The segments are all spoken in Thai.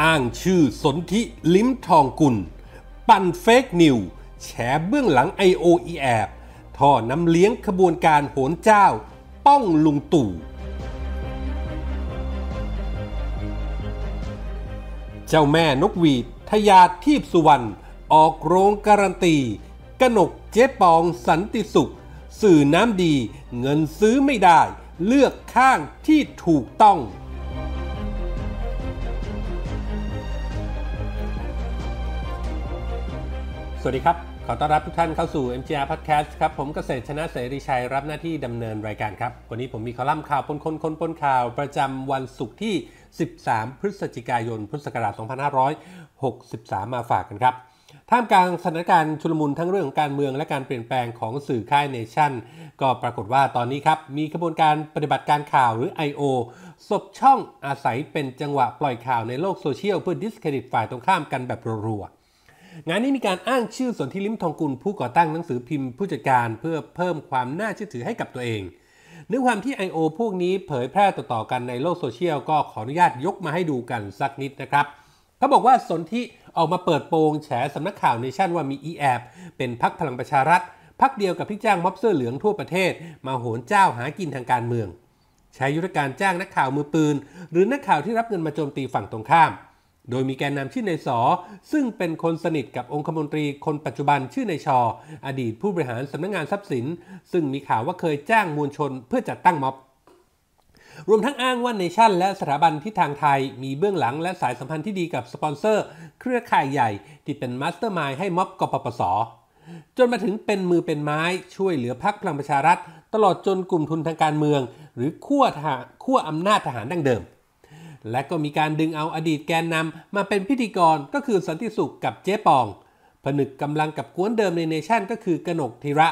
อ้างชื่อสนธิลิ้มทองกุล ปั่นเฟกนิวแฉเบื้องหลัง IOE แอบ ท่อน้ำเลี้ยงขบวนการโหนเจ้า ป้องลุงตู่ เจ้าแม่นกหวีดทยาทีพสุวรรณ ออกโรงการันตี กนกเจ๊ปองสันติสุข สื่อน้ำดีเงินซื้อไม่ได้เลือกข้างที่ถูกต้องสวัสดีครับ ขอต้อนรับทุกท่านเข้าสู่ MGR Podcast ครับ ผมเกษตรชนะเสรีชัยรับหน้าที่ดำเนินรายการครับ วันนี้ผมมีคอลัมน์ข่าวปนคนคนปนข่าว ประจำวันศุกร์ที่ 13 พฤศจิกายน พุทธศักราช 2563 มาฝากกันครับท่ามกลางสถานการณ์ชุลมุนทั้งเรื่องของการเมืองและการเปลี่ยนแปลงของสื่อค่ายเนชั่น ก็ปรากฏว่าตอนนี้ครับมีกระบวนการปฏิบัติการข่าวหรือ I.O. สบช่องอาศัยเป็นจังหวะปล่อยข่าวในโลกโซเชียลเพื่อดิสเครดิตฝ่ายตรงข้ามกันแบบรัวๆงานนี้มีการอ้างชื่อสนธิลิ้มทองกุลผู้ก่อตั้งหนังสือพิมพ์ผู้จัดการเพื่อเพิ่มความน่าเชื่อถือให้กับตัวเองเนื้อความที่ I.O. พวกนี้เผยแพร่ต่อๆกันในโลกโซเชียล ก็ขออนุญาตยกมาให้ดูกันสักนิดนะครับเขาบอกว่าสนธิออกมาเปิดโปงแฉสำนักข่าวเนชั่นว่ามีอีแอบเป็นพักพลังประชารัฐพักเดียวกับพี่จ้างม็อบเสื้อเหลืองทั่วประเทศ มาโหนเจ้าหากินทางการเมือง ใช้ยุทธการจ้างนักข่าวมือปืน หรือนักข่าวที่รับเงินมาโจมตีฝั่งตรงข้ามโดยมีแกนนำชื่อในสอ ซึ่งเป็นคนสนิทกับองคมนตรีคนปัจจุบันชื่อในชอ อดีตผู้บริหารสำนักงงานทรัพย์สิน ซึ่งมีข่าวว่าเคยจ้างมวลชนเพื่อจัดตั้งม็อบรวมทั้งอ้างว่าในชั่นและสถาบันที่ทางไทยมีเบื้องหลังและสายสัมพันธ์ที่ดีกับสปอนเซอร์ เครือข่ายใหญ่ที่เป็นมาสเตอร์มายให้ม็อบกปปสจนมาถึงเป็นมือเป็นไม้ช่วยเหลือพักพลังประชารัฐ ตลอดจนกลุ่มทุนทางการเมือง หรือขั้วขั้วอำนาจทหารดั้งเดิมและก็มีการดึงเอาอดีตแกนนำมาเป็นพิธีกรก็คือสันติสุขกับเจ๊ปอง ผนึกกำลังกับกวนเดิมในเนชั่นก็คือกนกธีระ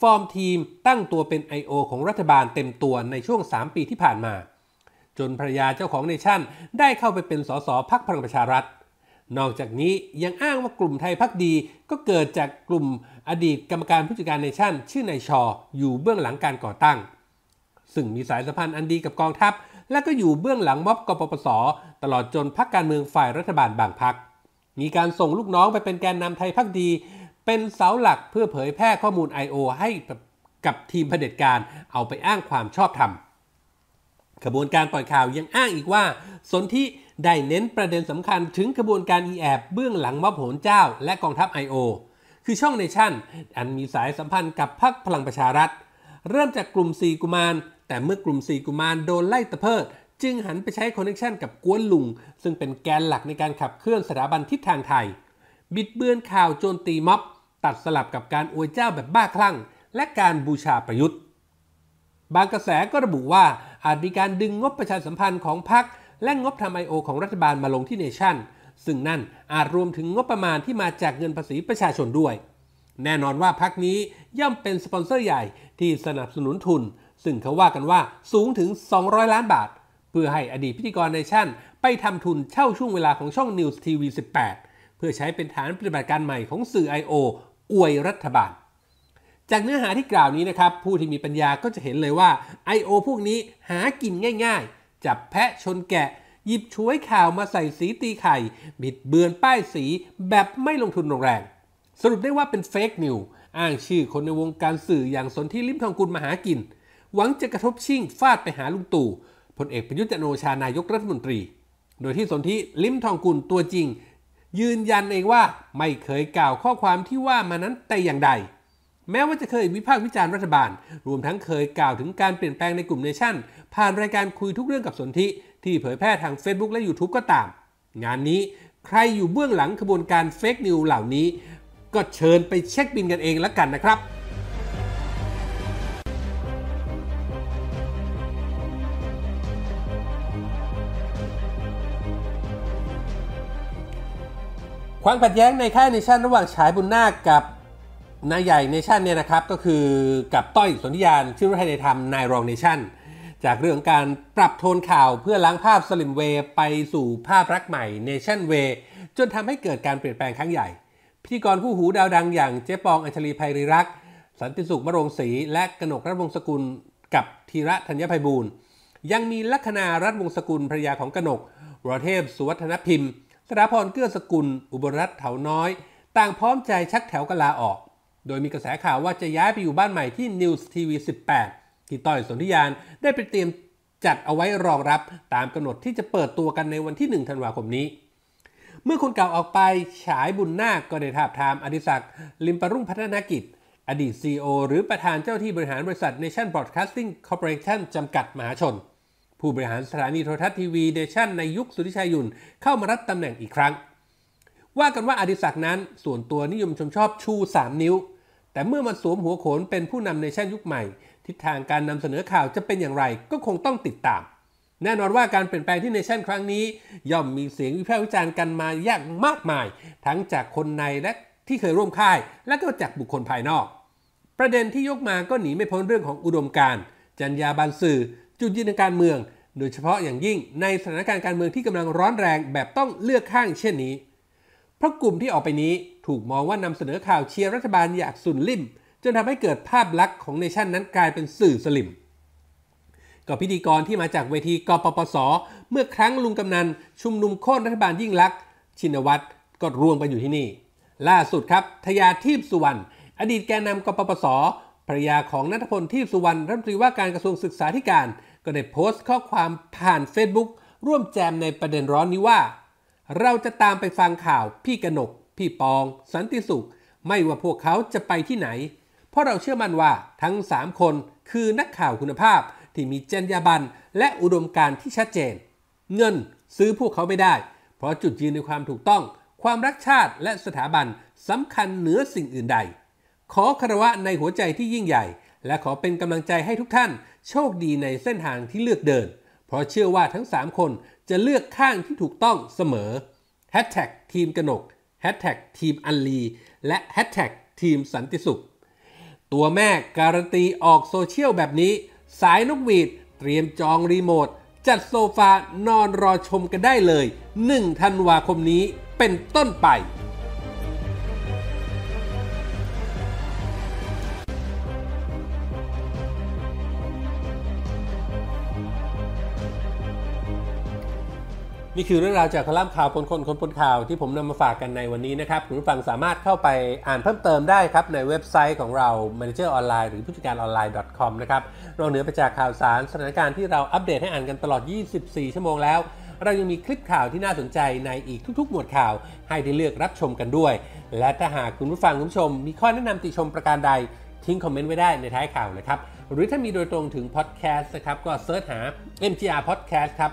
ฟอร์มทีมตั้งตัวเป็น I.O. ของรัฐบาลเต็มตัวในช่วง 3 ปีที่ผ่านมา จนภรยาเจ้าของเนชั่น ได้เข้าไปเป็นสสพักพลังประชารัฐ นอกจากนี้ยังอ้างว่ากลุ่มไทยพักดี ก็เกิดจากกลุ่มอดีตกรรมการผู้จัดการเนชั่น ชื่อนายชอ อยู่เบื้องหลังการก่อตั้งซึ่งมีสายสัมพันธ์อันดีกับกองทัพและก็อยู่เบื้องหลังม็อบกปปส ตลอดจนพรรคการเมืองฝ่ายรัฐบาลบางพรรค มีการส่งลูกน้องไปเป็นแกนนำไทยพักดี เป็นเสาหลักเพื่อเผยแพร่ข้อมูล I.O. ให้กับทีมเผด็จการ เอาไปอ้างความชอบธรรมกระบวนการปล่อยข่าวยังอ้างอีกว่า สนธิได้เน้นประเด็นสำคัญถึงกระบวนการอีแอบเบื้องหลังม็อบโหนเจ้าและกองทัพ I.O. คือช่องเนชั่น อันมีสายสัมพันธ์กับพรรคพลังประชารัฐ เริ่มจากกลุ่ม4กุมารแต่เมื่อกลุ่มสีกุมารโดนไล่ตะเพิด จึงหันไปใช้คอนเนคชันกับกวนลุง ซึ่งเป็นแกนหลักในการขับเคลื่อนสถาบันทิศทางไทย บิดเบือนข่าวโจนตีม็อบ ตัดสลับกับการอวยเจ้าแบบบ้าคลั่ง และการบูชาประยุทธ์ บางกระแสก็ระบุว่าอาจมีการดึงงบประชาสัมพันธ์ของพรรคและงบทำไอโอของรัฐบาลมาลงที่เนชั่นซึ่งนั่นอาจรวมถึงงบประมาณที่มาจากเงินภาษีประชาชนด้วย แน่นอนว่าพรรคนี้ย่อมเป็นสปอนเซอร์ใหญ่ที่สนับสนุนทุนซึ่งเขาว่ากันว่าสูงถึง 200 ล้านบาท เพื่อให้อดีตพิธีกรในชั่น ไปทำทุนเช่าช่วงเวลาของช่อง News TV 18 เพื่อใช้เป็นฐานปฏิบัติการใหม่ของสื่อ I.O. อวยรัฐบาล จากเนื้อหาที่กล่าวนี้นะครับ ผู้ที่มีปัญญาก็จะเห็นเลยว่า I.O. พวกนี้หากินง่ายๆ จับแพะชนแกะ หยิบช่วยข่าวมาใส่สีตีไข่บิดเบือนป้ายสีแบบไม่ลงทุนลงแรง สรุปได้ว่าเป็นเฟกนิวอ้างชื่อคนในวงการสื่ออย่างสนธิลิมทองกุลมหากิน หวังจะกระทบชิ่งฟาดไปหาลุงตู่พลเอกประยุทธ์จันโอชานายกรัฐมนตรี โดยที่สนธิลิมทองกุลตัวจริง ยืนยันเองว่าไม่เคยกล่าวข้อความที่ว่ามานั้นแต่อย่างใด แม้ว่าจะเคยวิพากษ์วิจารณ์รัฐบาล รวมทั้งเคยกล่าวถึงการเปลี่ยนแปลงในกลุ่มเนชั่น ผ่านรายการคุยทุกเรื่องกับสนธิที่เผยแพร่ทาง Facebook และ YouTube ก็ตามงานนี้ใครอยู่เบื้องหลังขบวนการเฟกนิวเหล่านี้ก็เชิญไปเช็คบินกันเองละกันนะครับ ความขัดแย้งในค่ายเนชั่นระหว่างฉายบุญนาคกับนายใหญ่เนชั่นเนี่ยนะครับ ก็คือกับต้อยสนธิยานชื่อร่าไทยในธรรมนายรองเนชั่น จากเรื่องการปรับโทนข่าวเพื่อล้างภาพสลิมเวไปสู่ภาพรักใหม่เนชั่นเวจนทำให้เกิดการเปลี่ยนแปลงครั้งใหญ่พิธีกรคู่หูดาวดังอย่างเจ๊ปองอัญชลีภัยริรักษ์สันติสุขมรงศรีและกนกรัฐวงศกุลกับธีระธัญญาภัยบูรณ์ยังมีลัคนารัฐวงศกุลภรยาของกนก วรเทพสุวัฒนพิมพ์สถาพรเกื้อสกุลอุบลรัตน์เถาน้อย ต่างพร้อมใจชักแถวกลาออก โดยมีกระแสข่าวว่าจะย้ายไปอยู่บ้านใหม่ที่ News TV 18ที่ต้อยสนธิยาน ได้ไปเตรียมจัดเอาไว้รองรับตามกำหนดที่จะเปิดตัวกันในวันที่ 1ธันวาคมนี้เมื่อคนเก่าออกไปฉายบุญนาคก็ได้ทาบถามอดิศักดิ์ลิมปรุ่งพัฒนากิจ อดีต c โอหรือประธานเจ้าที่บริหาร บริษัท Nation Broadcasting Corporation จำกัดมหาชน ผู้บริหารสถานีโทรทัศน์ทีวีเดชั่นในยุคสุริชัยยุนเข้ามารับตำแหน่งอีกครั้ง ว่ากันว่าอดิศักดิ์นั้น ส่วนตัวนิยมชมชอบชู 3 นิ้ว แต่เมื่อมาสวมหัวโขนเป็นผู้นำในชั่นยุคใหม่ทิศทางการนำเสนอข่าวจะเป็นอย่างไร ก็คงต้องติดตามแน่นอนว่าการเปลี่ยนแปลงที่เนชั่นครั้งนี้ ย่อมมีเสียงวิพากษ์วิจารณ์กันมาอย่างมากมาย ทั้งจากคนในและที่เคยร่วมค่าย และก็จากบุคคลภายนอก ประเด็นที่ยกมาก็หนีไม่พ้นเรื่องของอุดมการณ์จรรยาบรรณสื่อ จุดยืนการเมือง โดยเฉพาะอย่างยิ่ง ในสถานการณ์การเมืองที่กำลังร้อนแรงแบบต้องเลือกข้างเช่นนี้ เพราะกลุ่มที่ออกไปนี้ถูกมองว่านำเสนอข่าวเชียร์รัฐบาลอยากสุนลิ่มจนทำให้เกิดภาพลักษณ์ของเนชั่นนั้นกลายเป็นสื่อสลิมกับพิธีกรที่มาจากเวทีกปปส เมื่อครั้งลุงกำนันชุมนุมโค่นรัฐบาลยิ่งลักษณ์ชินวัตรก็รวมกันอยู่ที่นี่ ล่าสุดครับ ทยาทีพสุวรรณอดีตแกนนำกปปสภรรยาของนัทพลทีพสุวรรณรัฐมนตรีว่าการกระทรวงศึกษาธิการ ก็ได้โพสต์ข้อความผ่าน Facebook ร่วมแจมในประเด็นร้อนนี้ว่า เราจะตามไปฟังข่าว พี่กนกพี่ปอง สันติสุข ไม่ว่าพวกเขาจะไปที่ไหน เพราะเราเชื่อมั่นว่าทั้ง3คนคือนักข่าวคุณภาพที่มีจรรยาบรรณและอุดมการณ์ที่ชัดเจน เงินซื้อพวกเขาไม่ได้ เพราะจุดยืนในความถูกต้อง ความรักชาติและสถาบันสำคัญเหนือสิ่งอื่นใด ขอคารวะในหัวใจที่ยิ่งใหญ่ และขอเป็นกำลังใจให้ทุกท่านโชคดีในเส้นทางที่เลือกเดิน เพราะเชื่อว่าทั้ง 3 คนจะเลือกข้างที่ถูกต้องเสมอ h a ชทกทีมกนกแฮแท็กทีมอันลีและแฮแท็กทีมสันติสุข ตัวแม่การันตีออกโซเชียลแบบนี้สายนกหวีดเตรียมจองรีโมท จัดโซฟานอนรอชมกันได้เลย1ธันวาคมนี้เป็นต้นไปนี่คือเรื่องราวจากคอลัมน์ข่าวคนคนคนปนข่าวที่ผมนำมาฝากกันในวันนี้นะครับ คุณผู้ฟังสามารถเข้าไปอ่านเพิ่มเติมได้ครับ ในเว็บไซต์ของเรา manager online หรือผู้จัดการออนไลน์ .com นะครับนอกเหนือไปจากข่าวสารสถานการณ์ที่เราอัปเดตให้อ่านกันตลอด 24 ชั่วโมงแล้ว เรายังมีคลิปข่าวที่น่าสนใจในอีกทุก ๆ หมวดข่าวให้ได้เลือกรับชมกันด้วย และถ้าหากคุณผู้ฟังคุณผู้ชมมีข้อแนะนำติชมประการใดทิ้งคอมเมนต์ไว้ได้ในท้ายข่าวนะครับหรือถ้ามีโดยตรงถึงพอดแคสต์นะครับก็เสิร์ชหา MGR Podcast ครับ